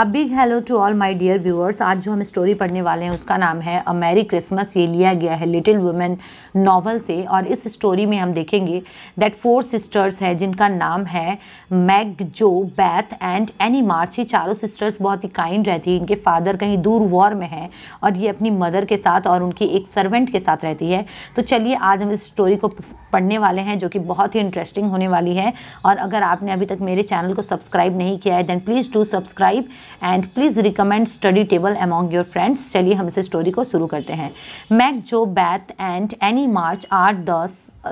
A big hello to all my dear viewers आज जो हम स्टोरी पढ़ने वाले हैं उसका नाम है अ मैरी क्रिसमस ये लिया गया है लिटिल वुमेन नावल से और इस स्टोरी में हम देखेंगे दैट फोर सिस्टर्स है जिनका नाम है मैग जो बैथ एंड एनी मार्च ये चारों सिस्टर्स बहुत ही काइंड रहती है इनके फादर कहीं दूर वॉर में हैं और ये अपनी मदर के साथ और उनकी एक सर्वेंट के साथ रहती है तो चलिए आज हम इस स्टोरी को पढ़ने वाले हैं जो कि बहुत ही इंटरेस्टिंग होने वाली है और अगर आपने अभी तक मेरे चैनल को सब्सक्राइब नहीं किया है then please do subscribe and please recommend study table among your friends चलिए हम इस स्टोरी को शुरू करते हैं Meg Jo Beth and Amy March are the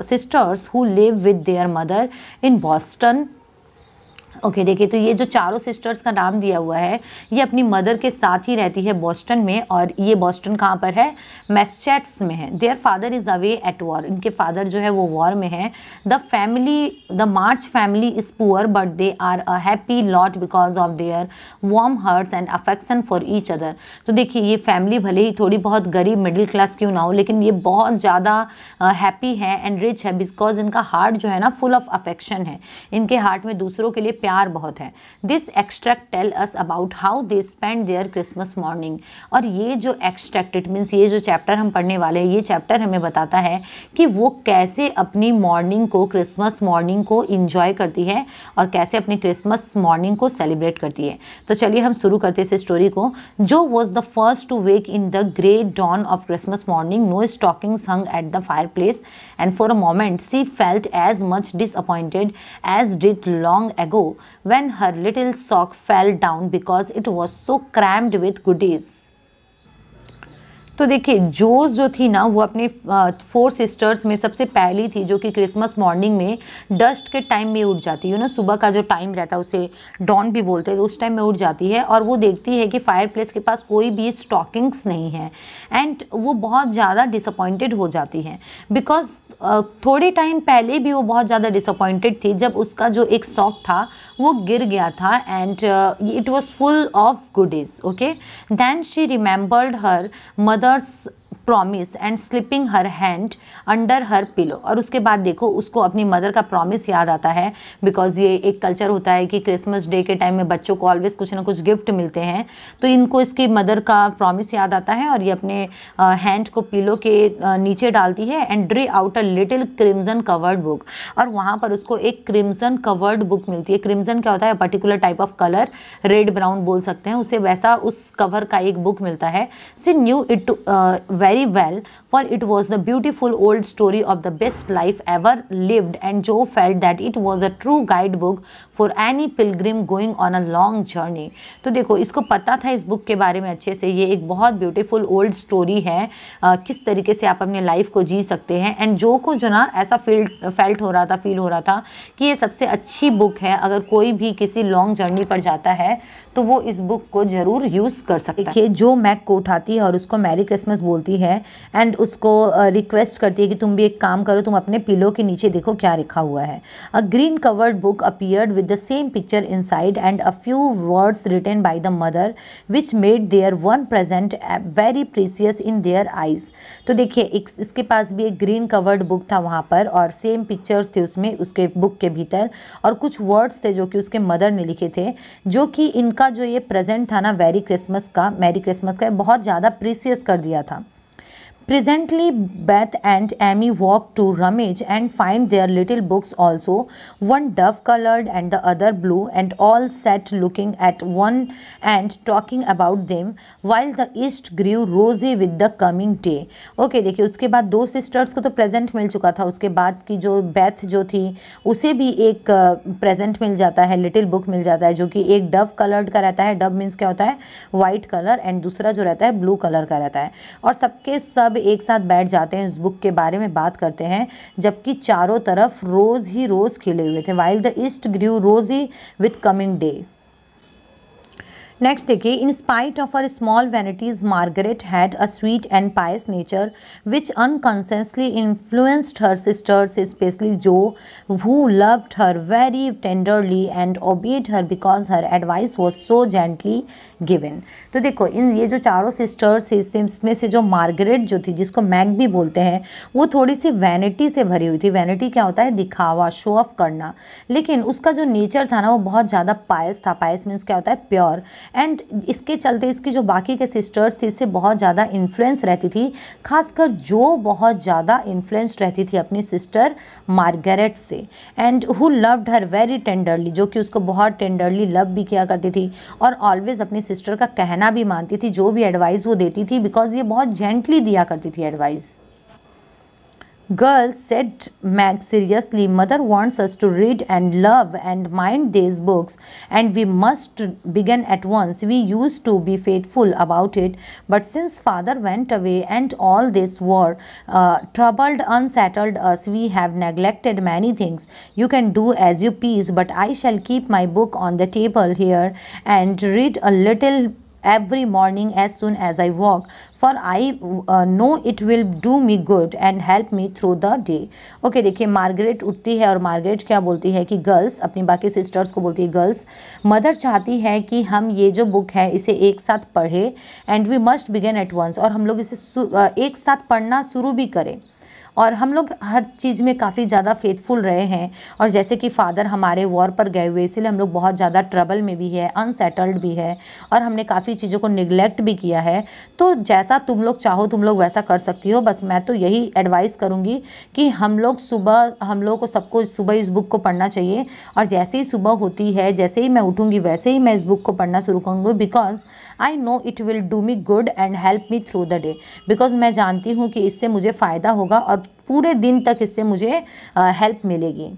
sisters who live with their mother in Boston okay okay, देखिए तो ये जो चारों सिस्टर्स का नाम दिया हुआ है ये अपनी मदर के साथ ही रहती है बोस्टन में और ये बोस्टन कहाँ पर है मैसचैट्स में है their father is away at war इनके फादर जो है वो वॉर में है the family the March family is poor but they are a happy lot because of their warm hearts and affection for each other तो देखिए ये family भले ही थोड़ी बहुत गरीब मिडिल क्लास क्यों ना हो लेकिन ये बहुत ज़्यादा हैप्पी है एंड रिच है बिकॉज इनका हार्ट जो है ना फुल ऑफ अफेक्शन है इनके हार्ट में दूसरों के लिए प्यार बहुत है this extract tell us about how they spend their Christmas morning और ये जो एक्सट्रैक्ट इट मीन्स ये जो चैप्टर हम पढ़ने वाले हैं ये चैप्टर हमें बताता है कि वो कैसे अपनी मॉर्निंग को क्रिसमस मॉर्निंग को इन्जॉय करती है और कैसे अपनी क्रिसमस मॉर्निंग को सेलिब्रेट करती है तो चलिए हम शुरू करते इस स्टोरी को Jo was the first to wake in the great dawn of Christmas morning no stockings hung at the fireplace and for a moment she felt as much disappointed as did long ago when her little sock fell down because it was so crammed with goodies. तो देखिए जोस जो थी ना वो अपने four sisters में सबसे पहली थी जो कि क्रिसमस मॉर्निंग में डस्ट के टाइम में उठ जाती है यू नो सुबह का जो टाइम रहता है उसे डॉन भी बोलते हैं तो उस टाइम में उठ जाती है और वो देखती है कि फायर के पास कोई भी स्टॉकिंग्स नहीं है एंड वो बहुत ज़्यादा डिसअपॉइंटेड हो जाती है बिकॉज थोड़े टाइम पहले भी वो बहुत ज़्यादा डिसअपॉइंटेड थी जब उसका जो एक सॉक था वो गिर गया था and it was full of goodies okay then she remembered her mother's promise and slipping her hand under her pillow और उसके बाद देखो उसको अपनी मदर का प्रॉमिस याद आता है बिकॉज ये एक कल्चर होता है कि क्रिसमस डे के टाइम में बच्चों को ऑलवेज कुछ ना कुछ गिफ्ट मिलते हैं तो इनको इसकी मदर का प्रॉमिस याद आता है और ये अपने हैंड को पिलो के नीचे डालती है and drew out a little crimson covered book और वहाँ पर उसको एक क्रिम्जन कवर्ड बुक मिलती है क्रिम्जन क्या होता है particular type of colour red brown बोल सकते हैं उसे वैसा उस कवर का एक बुक मिलता है she knew it very well for it was the the old story of the best life ever ever and Jo Joe felt that it was a true guidebook for any pilgrim going on a long journey. तो देखो इसको पता था इस book के बारे में अच्छे से ये एक बहुत ब्यूटिफुल ओल्ड स्टोरी है आ, किस तरीके से आप अपने लाइफ को जी सकते हैं एंड जो को जो ना ऐसा फील फेल्ट हो रहा था फील हो रहा था कि ये सबसे अच्छी बुक है अगर कोई भी किसी लॉन्ग जर्नी पर जाता है तो वो इस बुक को ज़रूर यूज़ कर सकता जो मैक को उठाती है और उसको मैरी क्रिसमस बोलती है है एंड उसको रिक्वेस्ट करती है कि तुम भी एक काम करो तुम अपने पिलो के नीचे देखो क्या लिखा हुआ है a green covered book appeared with the same picture inside and a few words written by the mother which made their one present very precious in their eyes तो देखिए इसके पास भी एक ग्रीन कवर्ड बुक था वहाँ पर और same pictures थे उसमें उसके बुक के भीतर और कुछ वर्ड्स थे जो कि उसके मदर ने लिखे थे जो कि इनका जो ये प्रेजेंट था ना वेरी क्रिसमस का मैरी क्रिसमस का बहुत ज़्यादा प्रीसियस कर दिया था Presently, Beth and Amy walk to rummage and find their little books also, one dove colored and the other blue, and all sat looking at one and talking about them while the east grew rosy with the coming day. Okay, देखिए उसके बाद दो sisters को तो present मिल चुका था उसके बाद की जो बेथ जो थी उसे भी एक present मिल जाता है little book मिल जाता है जो कि एक dove colored का रहता है dove means क्या होता है white color and दूसरा जो रहता है blue color का रहता है और सबके सब एक साथ बैठ जाते हैं इस बुक के बारे में बात करते हैं जबकि चारों तरफ रोज़ ही रोज़ खिले हुए थे while the east grew rosy with coming day next देखिए in spite of her small vanities Margaret had a sweet and pious nature which unconsciously influenced her sisters especially Jo who loved her very tenderly and obeyed her because her advice was so gently given तो देखो इन ये जो चारों sisters थी इसमें से जो Margaret जो थी जिसको मैग भी बोलते हैं वो थोड़ी सी वैनिटी से भरी हुई थी वैनिटी क्या होता है दिखावा शो ऑफ करना लेकिन उसका जो नेचर था ना वो बहुत ज़्यादा पायस था पायस मीन्स क्या होता है प्योर एंड इसके चलते इसकी जो बाकी के सिस्टर्स थी इससे बहुत ज़्यादा इन्फ्लुएंस रहती थी खासकर जो बहुत ज़्यादा इन्फ्लुएंस रहती थी अपनी सिस्टर मार्गरेट से and who loved her very tenderly जो कि उसको बहुत टेंडरली लव भी किया करती थी और ऑलवेज़ अपनी सिस्टर का कहना भी मानती थी जो भी एडवाइस वो देती थी बिकॉज ये बहुत जेंटली दिया करती थी advice Girl, said Mag seriously, mother wants us to read and love and mind these books and we must begin at once. We used to be faithful about it but since father went away and all this war uh, troubled, unsettled us, we have neglected many things. You can do as you please but I shall keep my book on the table here and read a little every morning as soon as I walk, for I uh, know it will do me good and help me through the day. Okay okay, देखिए Margaret उठती है और Margaret क्या बोलती है कि girls अपनी बाकी सिस्टर्स को बोलती है गर्ल्स मदर चाहती है कि हम ये जो बुक है इसे एक साथ पढ़ें and we must begin at once और हम लोग इसे uh, एक साथ पढ़ना शुरू भी करें और हम लोग हर चीज़ में काफ़ी ज़्यादा फेथफुल रहे हैं और जैसे कि फ़ादर हमारे वॉर पर गए हुए इसलिए हम लोग बहुत ज़्यादा ट्रबल में भी है अनसेटल्ड भी है और हमने काफ़ी चीज़ों को निगलेक्ट भी किया है तो जैसा तुम लोग चाहो तुम लोग वैसा कर सकती हो बस मैं तो यही एडवाइस करूँगी कि हम लोग सुबह हम लोग को सबको सुबह इस बुक को पढ़ना चाहिए और जैसे ही सुबह होती है जैसे ही मैं उठूँगी वैसे ही मैं इस बुक को पढ़ना शुरू करूँगी because I know it will do me good and help me through the day because मैं जानती हूँ कि इससे मुझे फ़ायदा होगा और पूरे दिन तक इससे मुझे हेल्प मिलेगी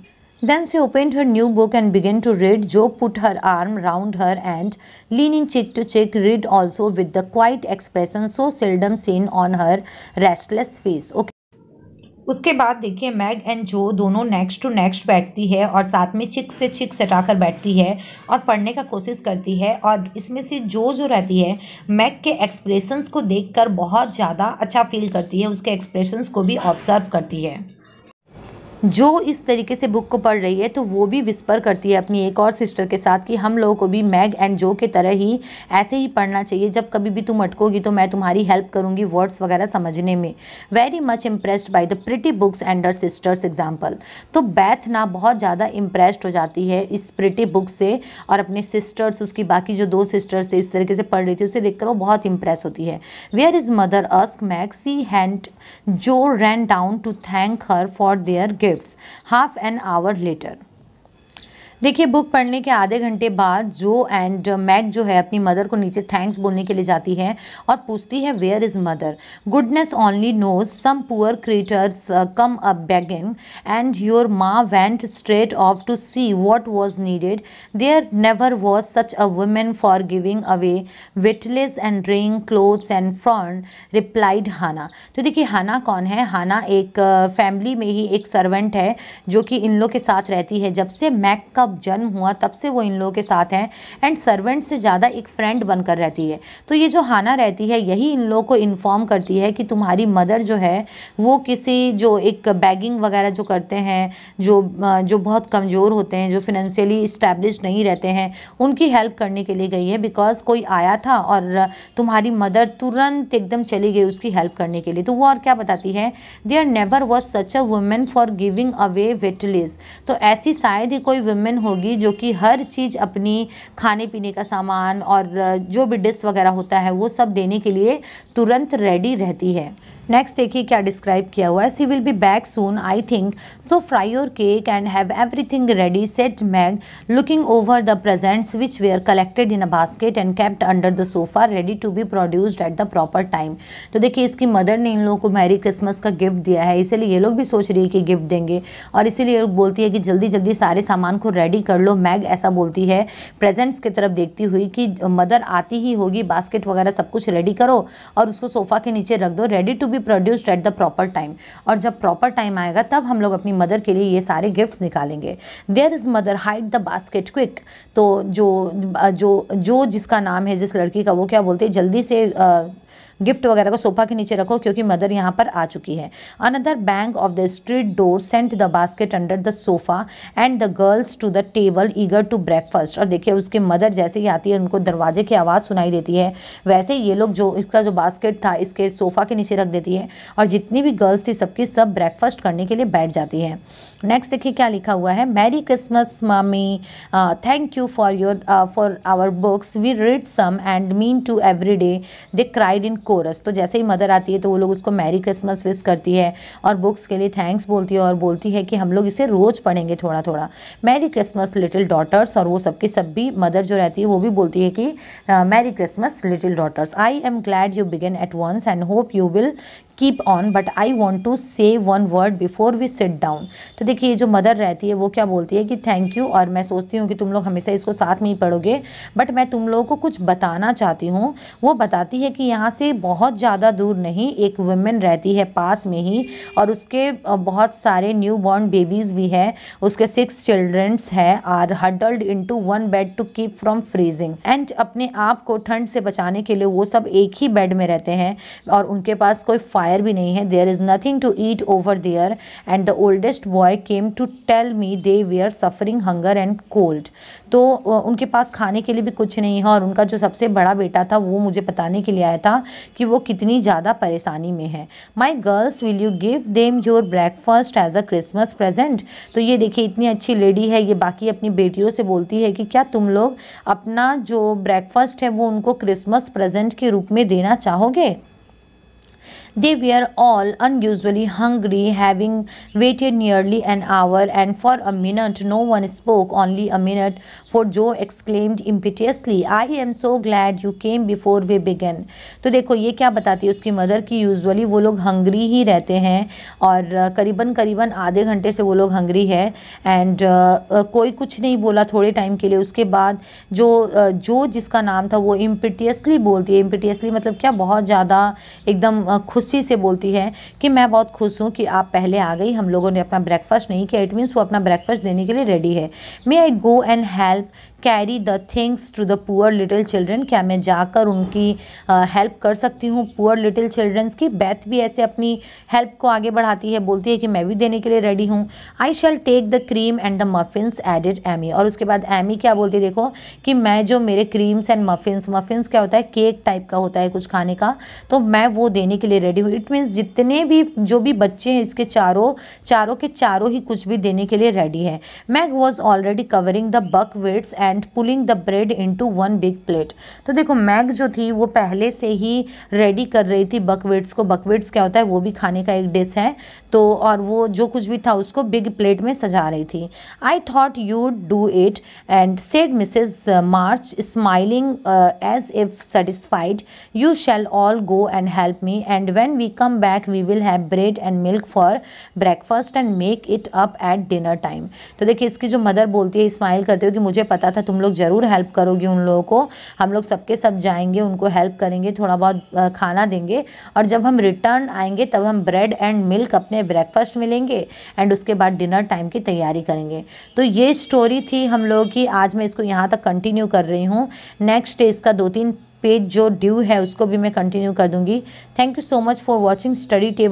then she opened her new book and begin to read Jo put her arm round her and leaning cheek to cheek read also with the quiet expression so seldom seen on her restless face okay उसके बाद देखिए mag and जो दोनों next to next बैठती है और साथ में चिक से चिक सटा कर बैठती है और पढ़ने का कोशिश करती है और इसमें से जो जो रहती है मैग के एक्सप्रेशंस को देखकर बहुत ज़्यादा अच्छा फील करती है उसके एक्सप्रेशंस को भी ऑब्जर्व करती है जो इस तरीके से बुक को पढ़ रही है तो वो भी विस्पर करती है अपनी एक और सिस्टर के साथ कि हम लोगों को भी मैग एंड जो के तरह ही ऐसे ही पढ़ना चाहिए जब कभी भी तुम अटकोगी तो मैं तुम्हारी हेल्प करूँगी वर्ड्स वगैरह समझने में very much impressed by the pretty books and her sisters example तो बैथ ना बहुत ज़्यादा इम्प्रेस्ड हो जाती है इस प्रिटी बुक से और अपने सिस्टर्स उसकी बाकी जो दो सिस्टर्स थे इस तरीके से पढ़ रही थी उसे देखकर वो बहुत इम्प्रेस होती है where is mother asked Meg she and Jo ran down to thank her for their gift half an hour later. देखिए बुक पढ़ने के आधे घंटे बाद जो एंड मैक जो है अपनी मदर को नीचे थैंक्स बोलने के लिए जाती है और पूछती है where is mother goodness only knows some poor creatures come up begging and your ma went straight off to see what was needed there never was such a woman for giving away witless and drink clothes and frown replied Hannah तो देखिए हाना कौन है हाना एक family uh, में ही एक servant है जो कि इन लोग के साथ रहती है जब से मैक का अब जन्म हुआ तब से वो इन लोगों के साथ हैं एंड सर्वेंट से ज़्यादा एक फ्रेंड बनकर रहती है तो ये जो हाना रहती है यही इन लोगों को इन्फॉर्म करती है कि तुम्हारी मदर जो है वो किसी जो एक बैगिंग वगैरह जो करते हैं जो जो बहुत कमज़ोर होते हैं जो फिनेंशियली इस्टेब्लिश नहीं रहते हैं उनकी हेल्प करने के लिए गई है बिकॉज़ कोई आया था और तुम्हारी मदर तुरंत एकदम चली गई उसकी हेल्प करने के लिए तो वो और क्या बताती है there never was such a woman for giving away witless तो ऐसी शायद ही कोई वुमेन होगी जो कि हर चीज़ अपनी खाने पीने का सामान और जो भी डिस वगैरह होता है वो सब देने के लिए तुरंत रेडी रहती है नेक्स्ट देखिए क्या डिस्क्राइब किया हुआ है she will be back soon I think so fry your cake and have everything ready said Meg looking over the presents which are collected in a basket and kept under the sofa ready to be produced at the proper time तो देखिए इसकी mother ने इन लोगों को Mary Christmas का gift दिया है इसीलिए ये लोग भी सोच रही है कि गिफ्ट देंगे और इसीलिए बोलती है कि जल्दी जल्दी सारे सामान को रेडी कर लो मैग ऐसा बोलती है प्रेजेंट्स की तरफ देखती हुई कि मदर आती ही होगी बास्केट वगैरह सब कुछ रेडी करो और उसको सोफ़ा के नीचे रख दो ready to be be produced at the proper time और जब प्रॉपर टाइम आएगा तब हम लोग अपनी मदर के लिए ये सारे गिफ्ट्स निकालेंगे there is mother hide the basket quick तो जो जो जो जिसका नाम है जिस लड़की का वो क्या बोलते हैं जल्दी से गिफ्ट वगैरह को सोफा के नीचे रखो क्योंकि मदर यहाँ पर आ चुकी है another bang of the street door sent the basket under the sofa and the girls to the table eager to breakfast और देखिए उसके मदर जैसे ही आती है उनको दरवाजे की आवाज़ सुनाई देती है वैसे ये लोग जो इसका जो बास्केट था इसके सोफ़ा के नीचे रख देती है और जितनी भी गर्ल्स थी सबकी सब ब्रेकफास्ट करने के लिए बैठ जाती है नेक्स्ट देखिए क्या लिखा हुआ है मैरी क्रिसमस मामी thank you for your for our books we read some and mean to every day they cried in chorus तो जैसे ही मदर आती है तो वो लोग उसको मैरी क्रिसमस विश करती है और बुक्स के लिए थैंक्स बोलती है और बोलती है कि हम लोग इसे रोज़ पढ़ेंगे थोड़ा थोड़ा मैरी क्रिसमस लिटिल डॉटर्स और वो सबके सब भी मदर जो रहती है वो भी बोलती है कि merry Christmas little daughters I am glad you begin at once and hope you will keep on but I want to say one word before we sit down तो देखिए जो मदर रहती है वो क्या बोलती है कि थैंक यू और मैं सोचती हूँ कि तुम लोग हमेशा इसको साथ में ही पढ़ोगे बट मैं तुम लोगों को कुछ बताना चाहती हूँ वो बताती है कि यहाँ से बहुत ज़्यादा दूर नहीं एक वुमेन रहती है पास में ही और उसके बहुत सारे न्यू बॉर्न बेबीज़ भी है उसके सिक्स चिल्ड्रंस है are huddled into one bed to keep from freezing and अपने आप को ठंड से बचाने के लिए वो सब एक ही बेड में रहते हैं और उनके पास कोई फायर फायर भी नहीं है there is nothing to eat over there and the oldest boy came to tell me they we are suffering hunger and cold तो उनके पास खाने के लिए भी कुछ नहीं है और उनका जो सबसे बड़ा बेटा था वो मुझे बताने के लिए आया था कि वो कितनी ज़्यादा परेशानी में है my girls will you give them your breakfast as a Christmas present तो ये देखिए इतनी अच्छी लेडी है ये बाकी अपनी बेटियों से बोलती है कि क्या तुम लोग अपना जो ब्रेकफास्ट है वो उनको क्रिसमस प्रेजेंट के रूप में देना चाहोगे They were all unusually hungry, having waited nearly an hour, and for a minute no one spoke, only a minute, for Jo exclaimed impetuously I am so glad you came before we began तो देखो ये क्या बताती है उसकी mother की usually वो लोग हंगरी ही रहते हैं और करीबन करीबन आधे घंटे से वो लोग हंगरी है एंड uh, कोई कुछ नहीं बोला थोड़े टाइम के लिए उसके बाद जो uh, जो जिसका नाम था वो इम्पिटियसली बोलती है इम्पिटियसली मतलब क्या बहुत ज़्यादा एकदम खुशी से बोलती है कि मैं बहुत खुश हूँ कि आप पहले आ गई हम लोगों ने अपना ब्रेकफास्ट नहीं किया इट मीन्स वो अपना ब्रेकफास्ट देने के लिए रेडी है may I go and help help carry the things to the poor little children क्या मैं जाकर उनकी हेल्प कर सकती हूँ पुअर लिटिल चिल्ड्रेंस की बैथ भी ऐसे अपनी हेल्प को आगे बढ़ाती है बोलती है कि मैं भी देने के लिए रेडी हूँ I shall take the cream and the muffins added Amy और उसके बाद एमी क्या बोलती है देखो कि मैं जो मेरे क्रीम्स एंड मफिन्स मफिन्स क्या होता है केक टाइप का होता है कुछ खाने का तो मैं वो देने के लिए रेडी हूँ इट मीन्स जितने भी जो भी बच्चे हैं इसके चारों चारों के चारों ही कुछ भी देने के लिए रेडी है Meg was already covering the buckwheats and and pulling the bread into one big plate तो देखो मैग जो थी वो पहले से ही रेडी कर रही थी बकवेट्स को बकवेट्स क्या होता है वो भी खाने का एक डिश है तो और वो जो कुछ भी था उसको बिग प्लेट में सजा रही थी I thought you do it and said Mrs March smiling as if satisfied you shall all go and help me and when we come back we will have bread and milk for breakfast and make it up at dinner time तो देखिए इसकी जो mother बोलती है smile करते हो कि मुझे पता था तुम लोग ज़रूर हेल्प करोगे उन लोगों को हम लोग सबके सब जाएंगे उनको हेल्प करेंगे थोड़ा बहुत खाना देंगे और जब हम रिटर्न आएंगे तब हम ब्रेड एंड मिल्क अपने ब्रेकफास्ट मिलेंगे एंड उसके बाद डिनर टाइम की तैयारी करेंगे तो ये स्टोरी थी हम लोगों की आज मैं इसको यहाँ तक कंटिन्यू कर रही हूँ नेक्स्ट इसका दो तीन पेज जो ड्यू है उसको भी मैं कंटिन्यू कर दूँगी thank you so much for watching study table